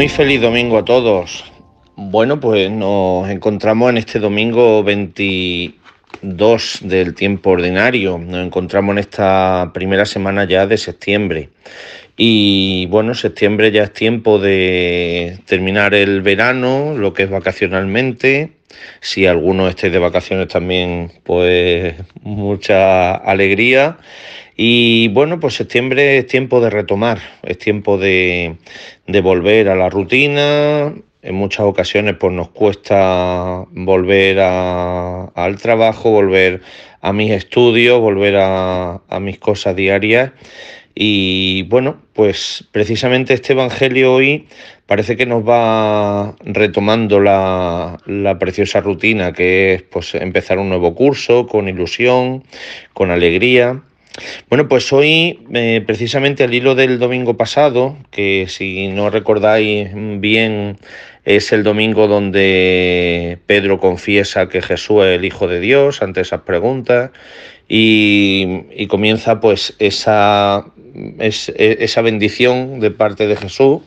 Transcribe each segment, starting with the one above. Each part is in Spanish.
Muy feliz domingo a todos. Bueno, pues nos encontramos en este domingo 22 del tiempo ordinario. Nos encontramos en esta primera semana ya de septiembre. Y bueno, septiembre ya es tiempo de terminar el verano, lo que es vacacionalmente. Si alguno esté de vacaciones también, pues mucha alegría. Y bueno, pues septiembre es tiempo de retomar, es tiempo de, volver a la rutina. En muchas ocasiones pues nos cuesta volver al trabajo, volver a mis estudios, volver a, mis cosas diarias. Y bueno, pues precisamente este Evangelio hoy parece que nos va retomando la, la, preciosa rutina que es pues, empezar un nuevo curso con ilusión, con alegría. Bueno, pues hoy, eh, precisamente al hilo del domingo pasado, que si no recordáis bien, es el domingo donde Pedro confiesa que Jesús es el Hijo de Dios ante esas preguntas y, comienza pues esa, esa bendición de parte de Jesús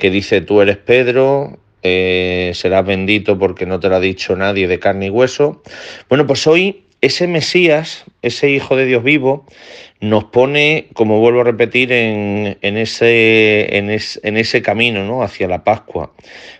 que dice, tú eres Pedro, eh, serás bendito porque no te lo ha dicho nadie de carne y hueso. Bueno, pues hoy ese Mesías, ese Hijo de Dios vivo, nos pone, como vuelvo a repetir, en, ese, ese camino ¿no? hacia la Pascua.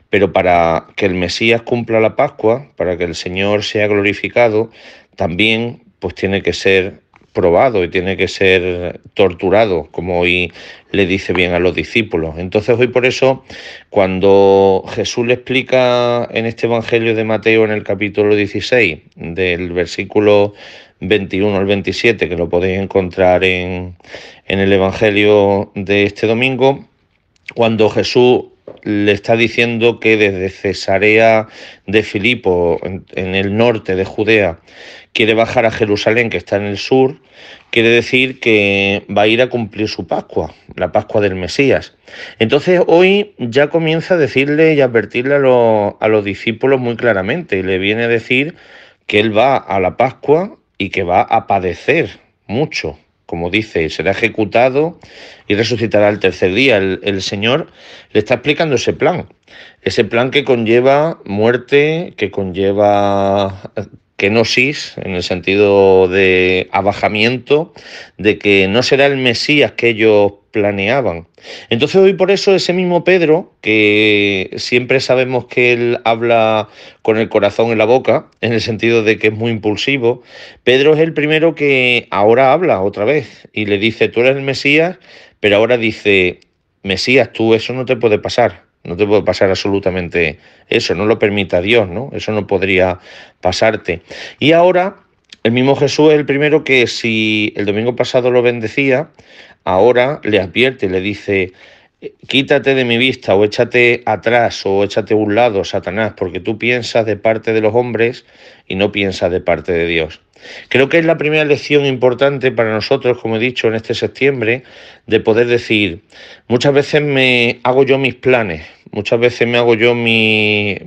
Pero para que el Mesías cumpla la Pascua, para que el Señor sea glorificado, también pues tiene que ser probado y tiene que ser torturado, como hoy le dice bien a los discípulos. Entonces hoy por eso, cuando Jesús le explica en este Evangelio de Mateo en el capítulo 16, del versículo 21 al 27, que lo podéis encontrar en, en el Evangelio de este domingo, cuando Jesús le está diciendo que desde Cesarea de Filipo, en, el norte de Judea, quiere bajar a Jerusalén, que está en el sur, quiere decir que va a ir a cumplir su Pascua, la Pascua del Mesías. Entonces hoy ya comienza a decirle y advertirle a, los, a los discípulos muy claramente, y le viene a decir que él va a la Pascua y que va a padecer mucho como dice, será ejecutado y resucitará el tercer día. El, Señor le está explicando ese plan, ese plan que conlleva muerte, que conlleva kenosis, en el sentido de abajamiento, de que no será el Mesías que ellos planeaban. Entonces hoy por eso ese mismo Pedro, que siempre sabemos que él habla con el corazón en la boca, en el sentido de que es muy impulsivo, Pedro es el primero que ahora habla otra vez y le dice, tú eres el Mesías, pero ahora dice, Mesías, tú eso no te puede pasar. No te puede pasar absolutamente eso, no lo permita Dios, ¿no? Eso no podría pasarte. Y ahora el mismo Jesús es el primero que si el domingo pasado lo bendecía, ahora le advierte, le dice, eh, quítate de mi vista o échate atrás o échate a un lado, Satanás, porque tú piensas de parte de los hombres y no piensa de parte de Dios. Creo que es la primera lección importante para nosotros, como he dicho, en este septiembre, de poder decir, muchas veces me hago yo mis planes, muchas veces me hago yo mi,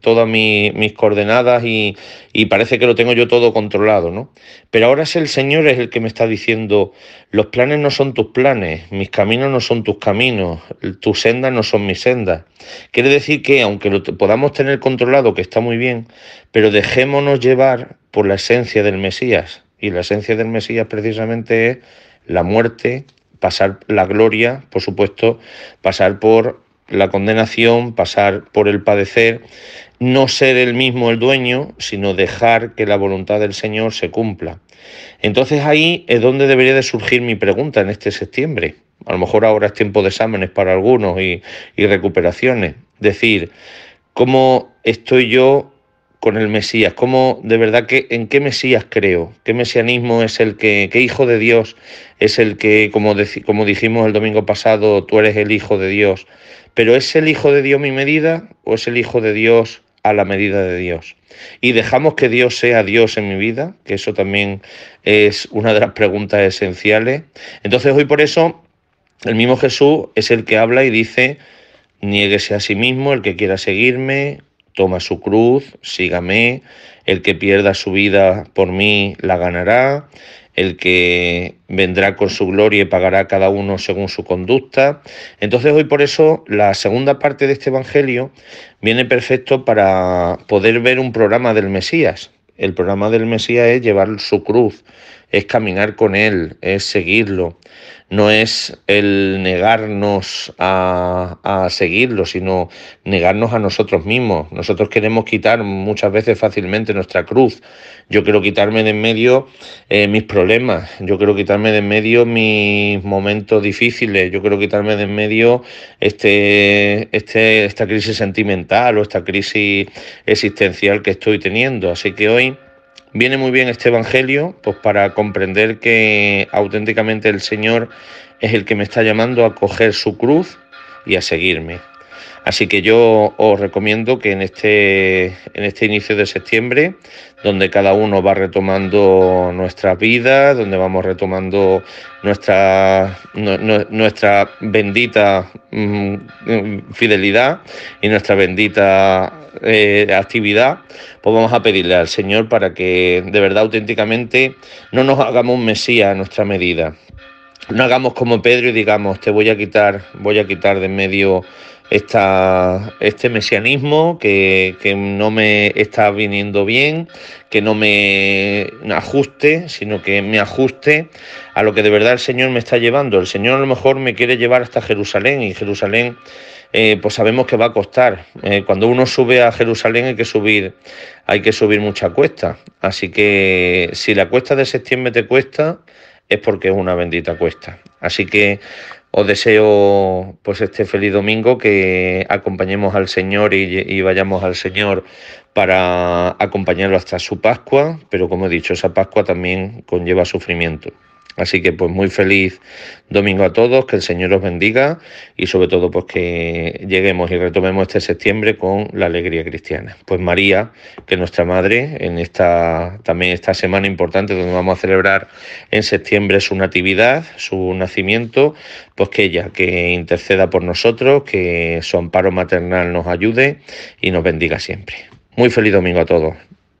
todas mis coordenadas y, y, parece que lo tengo yo todo controlado, ¿no? Pero ahora es el Señor es el que me está diciendo, los planes no son tus planes, mis caminos no son tus caminos, tus sendas no son mis sendas. Quiere decir que aunque lo podamos tener controlado, que está muy bien, pero dejemos nos llevar por la esencia del Mesías. Y la esencia del Mesías precisamente es la muerte, pasar la gloria, por supuesto, pasar por la condenación, pasar por el padecer, no ser el mismo el dueño, sino dejar que la voluntad del Señor se cumpla. Entonces ahí es donde debería de surgir mi pregunta en este septiembre. A lo mejor ahora es tiempo de exámenes para algunos y, y recuperaciones. Decir, ¿cómo estoy yo con el Mesías? ¿Cómo, de verdad, que, en qué Mesías creo? ¿Qué mesianismo es el que, qué hijo de Dios es el que, como, como dijimos el domingo pasado, tú eres el hijo de Dios? ¿Pero es el hijo de Dios mi medida o es el hijo de Dios a la medida de Dios? Y dejamos que Dios sea Dios en mi vida, que eso también es una de las preguntas esenciales. Entonces hoy por eso el mismo Jesús es el que habla y dice, niéguese a sí mismo el que quiera seguirme, toma su cruz, sígame, el que pierda su vida por mí la ganará, el que vendrá con su gloria y pagará cada uno según su conducta. Entonces hoy por eso la segunda parte de este Evangelio viene perfecto para poder ver un programa del Mesías. El programa del Mesías es llevar su cruz, es caminar con Él, es seguirlo, no es el negarnos a, seguirlo, sino negarnos a nosotros mismos. Nosotros queremos quitar muchas veces fácilmente nuestra cruz. Yo quiero quitarme de en medio eh, mis problemas, yo quiero quitarme de en medio mis momentos difíciles, yo quiero quitarme de en medio este, este, esta crisis sentimental o esta crisis existencial que estoy teniendo. Así que hoy... Viene muy bien este Evangelio pues para comprender que auténticamente el Señor es el que me está llamando a coger su cruz y a seguirme. Así que yo os recomiendo que en este, en este inicio de septiembre, donde cada uno va retomando nuestra vida, donde vamos retomando nuestra, nuestra bendita mm, fidelidad y nuestra bendita eh, actividad, pues vamos a pedirle al Señor para que de verdad auténticamente no nos hagamos un Mesías a nuestra medida. No hagamos como Pedro y digamos, te voy a quitar, voy a quitar de en medio esta, este mesianismo que, que, no me está viniendo bien, que no me ajuste, sino que me ajuste a lo que de verdad el Señor me está llevando. El Señor a lo mejor me quiere llevar hasta Jerusalén y Jerusalén... Eh, pues sabemos que va a costar. Eh, cuando uno sube a Jerusalén hay que subir, hay que subir mucha cuesta. Así que si la cuesta de septiembre te cuesta, es porque es una bendita cuesta. Así que os deseo pues este feliz domingo, que acompañemos al Señor y, y, vayamos al Señor para acompañarlo hasta su Pascua, pero como he dicho, esa Pascua también conlleva sufrimiento. Así que pues muy feliz domingo a todos, que el Señor os bendiga y sobre todo pues que lleguemos y retomemos este septiembre con la alegría cristiana. Pues María, que nuestra madre, en esta también esta semana importante donde vamos a celebrar en septiembre su natividad, su nacimiento, pues que ella que interceda por nosotros, que su amparo maternal nos ayude y nos bendiga siempre. Muy feliz domingo a todos.